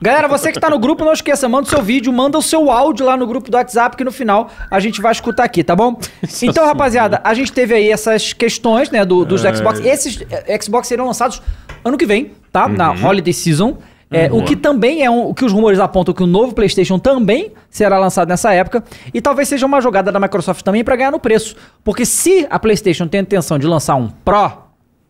Galera, você que tá no grupo, não esqueça, manda o seu vídeo, manda o seu áudio lá no grupo do WhatsApp, que no final a gente vai escutar aqui, tá bom? Então, rapaziada, a gente teve aí essas questões, né, do, dos é. Xbox. Esses eh, Xbox serão lançados ano que vem, tá? Uhum. Na Holiday Season. É, uhum. O que também é um, o que os rumores apontam que o novo PlayStation também será lançado nessa época e talvez seja uma jogada da Microsoft também para ganhar no preço, porque se a PlayStation tem a intenção de lançar um Pro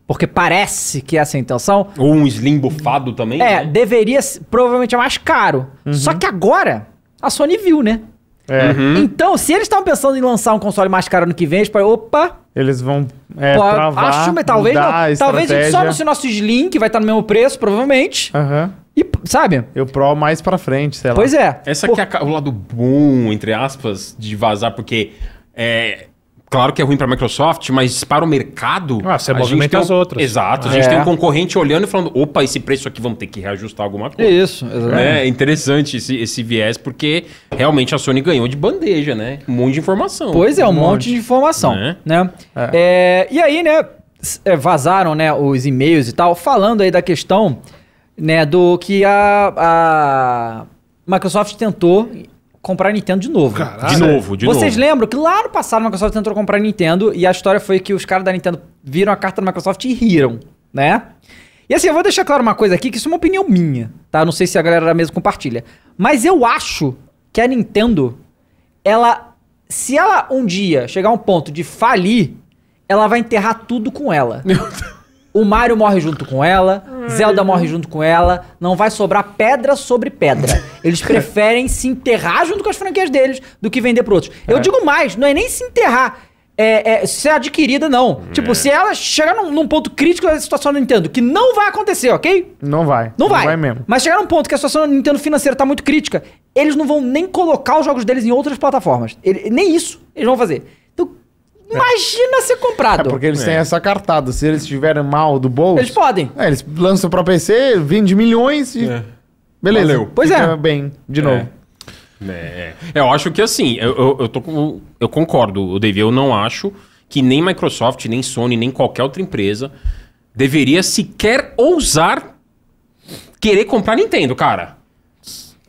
porque parece que essa é a intenção. Ou um slim bufado também. É, né? deveria, provavelmente é mais caro. Uhum. Só que agora, a Sony viu, né? É. Uhum. Então, se eles estavam pensando em lançar um console mais caro no que vem, eles opa... Eles vão é, pô, travar, acho, mas talvez não. A talvez a gente só lance o nosso Slim, que vai estar no mesmo preço, provavelmente. Uhum. E, sabe? Eu pro mais pra frente, sei lá. Pois é. Essa é por... aqui é o lado bom, entre aspas, de vazar, porque... É, Claro que é ruim para a Microsoft, mas para o mercado. Ah, você movimenta um... as outras. Exato. a gente é. tem um concorrente olhando e falando: opa, esse preço aqui vamos ter que reajustar alguma coisa. Isso, exatamente. Né? É interessante esse, esse viés, porque realmente a Sony ganhou de bandeja, né? Um monte de informação. Pois é, um, um monte. monte. de informação. Né? né? É. É, e aí, né, é, vazaram né, os e-mails e tal, falando aí da questão né, do que a, a Microsoft tentou comprar a Nintendo de novo. De novo, de Vocês novo. Vocês lembram que lá no passado a Microsoft tentou comprar a Nintendo e a história foi que os caras da Nintendo viram a carta da Microsoft e riram, né? E assim, eu vou deixar claro uma coisa aqui, que isso é uma opinião minha, tá? Não sei se a galera da mesa compartilha. Mas eu acho que a Nintendo, ela. Se ela um dia chegar a um ponto de falir, ela vai enterrar tudo com ela. o Mario morre junto com ela. Zelda morre junto com ela, não vai sobrar pedra sobre pedra. Eles preferem se enterrar junto com as franquias deles do que vender para outros. Eu é. digo mais, não é nem se enterrar. É, é, ser é adquirida, não. Tipo, é. Tipo, se ela chegar num, num, ponto crítico da situação da Nintendo, que não vai acontecer, ok? Não vai. Não, não vai. vai. mesmo. Mas chegar num ponto que a situação da Nintendo financeira tá muito crítica, eles não vão nem colocar os jogos deles em outras plataformas. Ele, nem isso eles vão fazer. Imagina ser comprado. É porque eles têm é. essa cartada. Se eles estiverem mal do bolso. Eles podem. É, eles lançam pra PC, vende milhões e. É. Beleza. Valeu. Pois Fica é. bem, de novo. É. é. Eu acho que assim, eu, eu, eu, tô com, eu concordo, Davi. Eu não acho que nem Microsoft, nem Sony, nem qualquer outra empresa deveria sequer ousar querer comprar Nintendo, cara.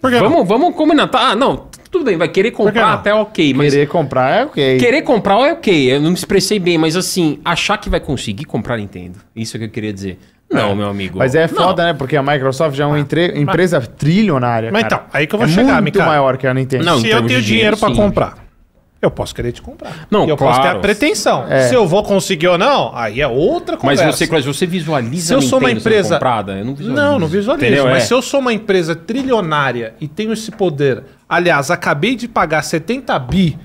vamos, vamos combinar. Tá, ah, não, tudo bem, vai querer comprar até ok, mas. Querer comprar é ok. Querer comprar é ok. Eu não me expressei bem, mas assim, achar que vai conseguir comprar Nintendo. Isso é que eu queria dizer. Não, é. meu amigo. Mas é foda, não. né? Porque a Microsoft já é uma ah, entre... mas... empresa trilionária. Mas cara. então, aí que eu vou é chegar, Muito maior que a Nintendo. Não, Se eu tenho dinheiro, dinheiro para comprar eu posso querer te comprar. Não, e eu claro. posso ter a pretensão. É. Se eu vou conseguir ou não, aí é outra conversa. Mas você, você visualiza se eu sou uma empresa comprada? Eu não visualizo. Não, não visualizo. Entendeu? Mas é. se eu sou uma empresa trilionária e tenho esse poder, aliás, acabei de pagar 70 bi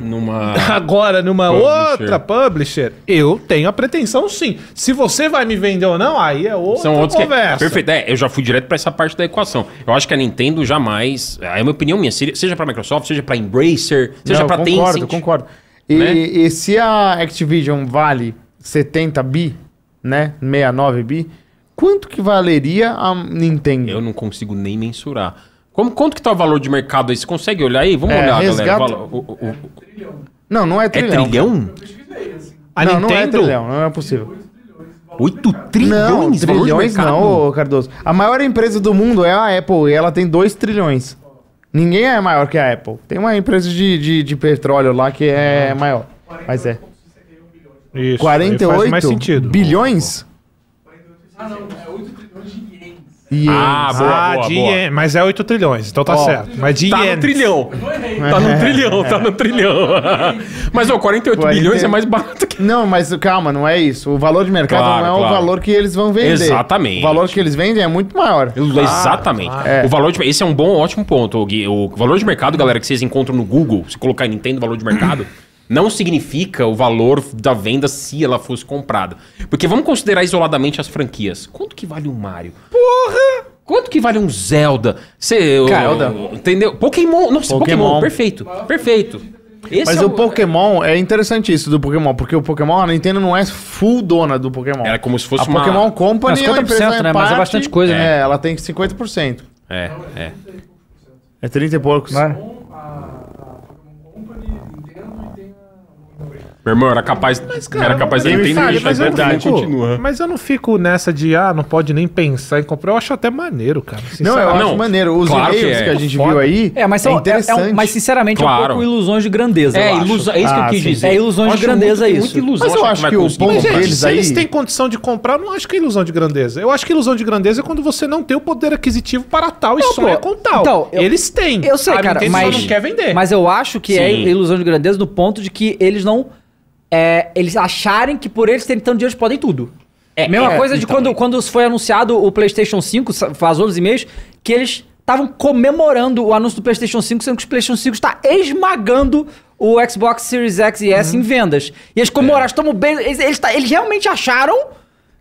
numa agora numa publisher. outra publisher, eu tenho a pretensão sim. Se você vai me vender ou não, aí é outra São outros conversa. Que... Perfeito. É, eu já fui direto para essa parte da equação. Eu acho que a Nintendo jamais, é uma opinião minha, seja para Microsoft, seja para Embracer, seja para Tencent. Concordo, concordo. E, né? e se a Activision vale 70 bi, né, 69 bi, quanto que valeria a Nintendo? Eu não consigo nem mensurar. Como, quanto que tá o valor de mercado aí? Você consegue olhar aí? Vamos é, olhar, galera. O, o, o... É não, não é trilhão. É trilhão? A ah, ah, não, Nintendo... não é trilhão, não é possível. 8 trilhões? Não, trilhões não, Cardoso. A maior empresa do mundo é a Apple e ela tem 2 trilhões. Ninguém é maior que a Apple. Tem uma empresa de, de, de petróleo lá que é uhum. maior. Mas é. Isso, 48 mais sentido. bilhões? Ah, não, é ah, boa, ah, boa, de boa. mas é 8 trilhões, então tá certo. Mas de tá, tá no trilhão. Tá no trilhão, é. tá no trilhão. mas, ó, 48 bilhões é mais barato que... Não, mas calma, não é isso. O valor de mercado claro, não é claro. o valor que eles vão vender. Exatamente. O valor que eles vendem é muito maior. Claro, ah, Exatamente. É. O valor de... Esse é um bom, ótimo ponto, Gui. O valor de mercado, galera, que vocês encontram no Google, se colocar Nintendo valor de mercado... não significa o valor da venda se ela fosse comprada. Porque vamos considerar isoladamente as franquias. Quanto que vale o Mario? Porra! Quanto que vale um Zelda? Cê, Zelda. Entendeu? Pokémon. Nossa, Pokémon. Pokémon. Perfeito. Perfeito. Esse Mas é o, o Pokémon, é interessante isso do Pokémon, porque o Pokémon, a Nintendo não é full dona do Pokémon. Era como se fosse a uma... Pokémon Company é uma empresa né? Parte, Mas é bastante coisa, né? é, né? ela tem 50%. É, é. É 30 e poucos. Vai. Meu irmão era capaz, mas, cara, era capaz de entender isso mas, é verdade, fico, continua. mas eu não fico nessa de, ah, não pode nem pensar em comprar. Eu acho até maneiro, cara. Não, eu não, acho maneiro. Os claro e-mails que, é. que, a gente Foda. viu aí. É, mas, é, é, é interessante. É, mas sinceramente, é claro. um pouco ilusões de grandeza. É, ilusão é isso ah, que eu ah, quis dizer. É ilusões de grandeza muito, isso. Muito ilusão, mas eu acho que, que o bom mas, deles se aí. Se eles têm condição de comprar, eu não acho que é ilusão de grandeza. Eu acho que ilusão de grandeza é quando você não tem o poder aquisitivo para tal e só é com tal. Então, eles têm. Eu sei, cara, mas. não quer vender. Mas eu acho que é ilusão de grandeza no ponto de que eles não é, eles acharem que por eles terem tanto dinheiro, eles podem tudo. É, Mesma é, coisa de então, quando, quando foi anunciado o PlayStation 5, vazou nos e-mails, que eles estavam comemorando o anúncio do PlayStation 5, sendo que o PlayStation 5 está esmagando o Xbox Series X e S uhum. em vendas. E eles comemoraram, é. estamos bem. Eles, eles, tá, eles realmente acharam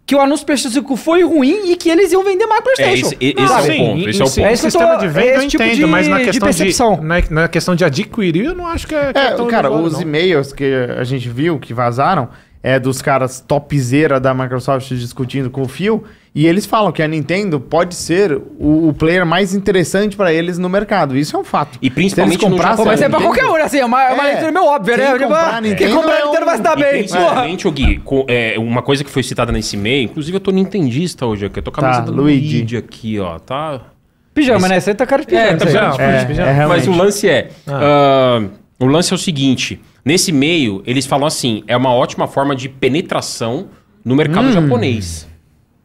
que o anúncio prestativo PlayStation 5 foi ruim e que eles iam vender mais PlayStation. É, esse, é esse é o ponto. Esse é o ponto. É sistema de é venda é eu tipo entendo, tipo de, mas na questão de, percepção. de na, questão de adquirir, eu não acho que é. Que é, é cara, os e-mails que a gente viu que vazaram, é, dos caras topzera da Microsoft discutindo com o Phil, e eles falam que a Nintendo pode ser o, o player mais interessante para eles no mercado. Isso é um fato. E principalmente se eles no Japão. Mas é para qualquer um, né? assim, é uma, é uma é. leitura meio óbvia, né? quem né? Comprar, Nintendo quem comprar é um... Nintendo vai se dar bem. E principalmente, o Gui, com, é, uma coisa que foi citada nesse e-mail, inclusive eu tô nintendista hoje aqui, eu tô com a camisa tá, do Luigi. Luigi aqui, ó, tá... Pijama, Esse... né? Você tá cara de pijama. É, né? é pijama, é, pijama. É, Mas o lance é... Ah. Uh, o lance é o seguinte: nesse meio, eles falam assim, é uma ótima forma de penetração no mercado hum. japonês.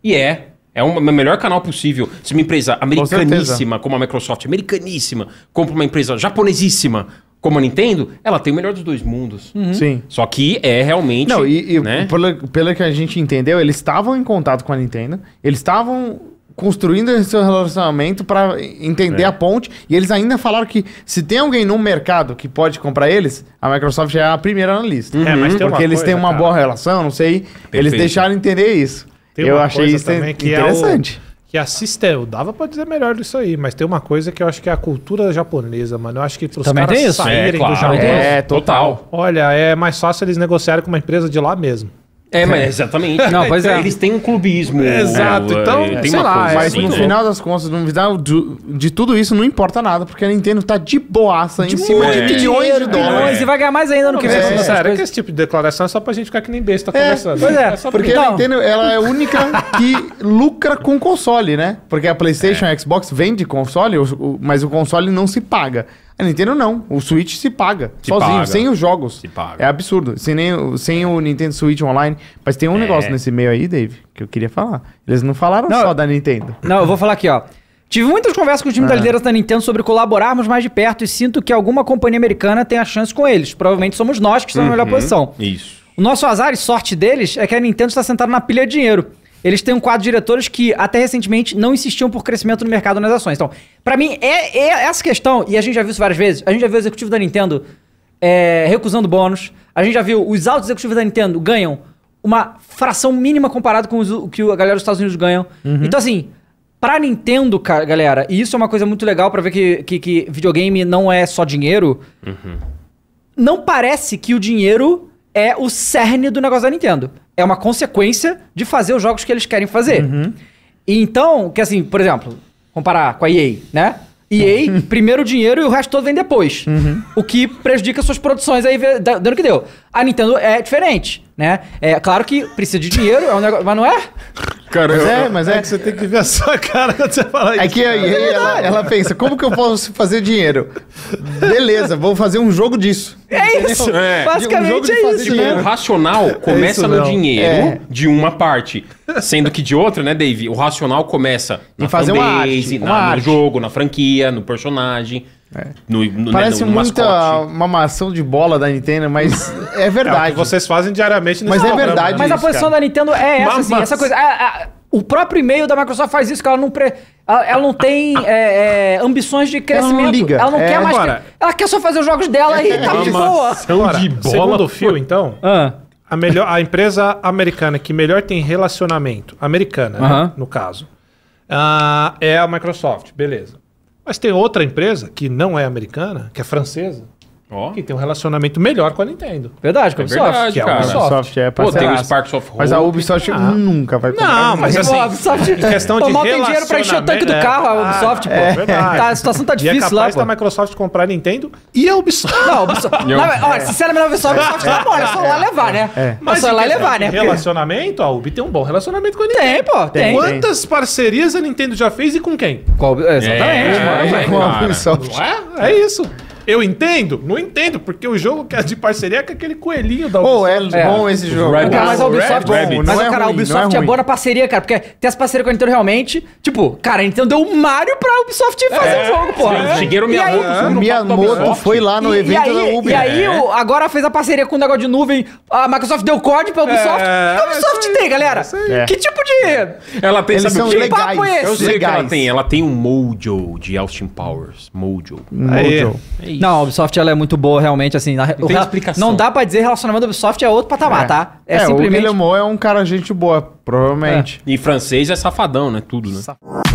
E é. É o melhor canal possível. Se uma empresa americaníssima, Com como a Microsoft, americaníssima, compra uma empresa japonesíssima, como a Nintendo, ela tem o melhor dos dois mundos. Uhum. Sim. Só que é realmente. Não, e, e né? pelo, pelo que a gente entendeu, eles estavam em contato com a Nintendo, eles estavam construindo seu relacionamento para entender é. a ponte. E eles ainda falaram que se tem alguém no mercado que pode comprar eles, a Microsoft é a primeira na lista. Uhum. É, mas tem Porque eles coisa, têm uma cara. boa relação, não sei. Perfeito. Eles deixaram entender isso. Tem eu achei isso interessante. É o, que a System, dava para dizer melhor disso aí, mas tem uma coisa que eu acho que é a cultura japonesa, mano. Eu acho que pros Também caras é saírem é, claro. do Japão. É, total. Olha, é mais fácil eles negociarem com uma empresa de lá mesmo. É, mas é, exatamente. Não, pois é. Eles têm um clubismo. Exato. É, então, é, tem sei uma lá, coisa é mas assim, no final das contas, no final de, de tudo isso, não importa nada, porque a Nintendo tá de boaça em cima de milhões de dólares. E vai ganhar mais ainda no que vem. É, sério, que esse tipo de declaração é só pra gente ficar que nem besta é, conversando. Pois é, é porque a então. Nintendo ela é a única que lucra com console, né? Porque a PlayStation e a Xbox vende console, mas o console não se paga. A Nintendo não. O Switch se paga se sozinho, paga. sem os jogos. Se paga. É absurdo. Sem, nem, sem o Nintendo Switch online. Mas tem um é. negócio nesse meio aí, Dave, que eu queria falar. Eles não falaram não, só da Nintendo. Não, eu vou falar aqui, ó. Tive muitas conversas com o time é. Ah. da liderança da Nintendo sobre colaborarmos mais de perto e sinto que alguma companhia americana tem a chance com eles. Provavelmente somos nós que estamos uhum. na melhor uhum. posição. Isso. O nosso azar e sorte deles é que a Nintendo está sentada na pilha de dinheiro. Eles têm um quadro de diretores que até recentemente não insistiam por crescimento no mercado nas ações. Então, para mim, é, é, essa questão, e a gente já viu isso várias vezes, a gente já viu o executivo da Nintendo é, recusando bônus, a gente já viu os altos executivos da Nintendo ganham uma fração mínima comparado com os, o que a galera dos Estados Unidos ganham. Uhum. Então, assim, pra Nintendo, cara, galera, e isso é uma coisa muito legal para ver que, que, que, videogame não é só dinheiro, uhum. não parece que o dinheiro é o cerne do negócio da Nintendo é uma consequência de fazer os jogos que eles querem fazer. Uhum. E então, que assim, por exemplo, comparar com a EA, né? EA, uhum. primeiro dinheiro e o resto todo vem depois. Uhum. O que prejudica suas produções aí, dando que deu. A Nintendo é diferente, né? É claro que precisa de dinheiro, é um negócio, mas não é? Cara, mas é, mas é, é, que você tem que ver a sua cara quando você fala isso. É que a EA, ela, ela pensa, como que eu posso fazer dinheiro? Beleza, vou fazer um jogo disso. É, é. é isso. É. Basicamente um é isso. Dinheiro. Né? O racional é começa é no dinheiro de uma parte. Sendo que de outra, né, Dave? O racional começa na em fazer fanbase, uma, arte, uma no jogo, na franquia, no personagem. É. No, no, né, Parece né, no, muita uma maçã de bola da Nintendo, mas é verdade. É vocês fazem diariamente Mas é verdade. Né? Mas a posição da Nintendo é essa, assim, essa coisa. A, a, o próprio e-mail da Microsoft faz isso, que ela não, pre... ela, ela não tem é, é, ambições de crescimento. Ela não liga. Ela não é, quer mais. Agora, ela quer só fazer os jogos dela e tá de boa. de bola. do fio, então. Ah. A, melhor, a empresa americana que melhor tem relacionamento, americana, uh né, -huh. no caso, uh, é a Microsoft, beleza. Mas tem outra empresa que não é americana, que é francesa, Oh. Que tem um relacionamento melhor com a Nintendo. Verdade, com a é Ubisoft. É verdade, Ubisoft. Ubisoft é Pô, tem é o Sparks of Hope. Mas a Ubisoft ah. nunca vai comprar. Não, mas assim, a Ubisoft, em questão de mal tem dinheiro pra encher o tanque do carro, a ah, Ubisoft, ah, pô. É verdade. Tá, a situação tá difícil e é capaz lá, da Microsoft comprar a Nintendo e a Ubisoft. Não, a Ubisoft... se olha, sinceramente, a Ubisoft, a Ubisoft tá bom, é só lá levar, né? É. Mas só lá levar, né? Relacionamento, a Ubisoft tem um bom relacionamento com a Nintendo. Tem, pô, tem. Quantas parcerias a Nintendo já fez e com quem? Exatamente. É isso. Eu entendo? Não entendo, porque o jogo que é de parceria é com aquele coelhinho da Pô, Ubisoft. é, bom é. esse jogo. Rabbit. Cara, mas a Ubisoft, Rabbit. Bom, mas, é cara, ruim, a é Ubisoft é, é, boa na parceria, cara, porque tem as parcerias com a Nintendo realmente, tipo, cara, a Nintendo deu o Mario pra Ubisoft fazer é. o é, um jogo, porra. Shigeru Miyamoto. É. Miyamoto foi lá no e, evento e aí, da Ubisoft. E aí, o, agora fez a parceria com o negócio de nuvem, a Microsoft deu código pra Ubisoft. a Ubisoft tem, galera. Que tipo de... Ela tem, Eles sabe, são legais. papo esse? Eu sei que ela tem. Ela tem um mojo de Austin Powers. Mojo. Mojo. É não, a Ubisoft ela é muito boa, realmente, assim. Na, não tem explicação. Não dá pra dizer relacionamento da Ubisoft é outro patamar, é. tá? É, é simplesmente... o Guilherme é um cara gente boa, provavelmente. É. E francês é safadão, né? Tudo, né? Saf...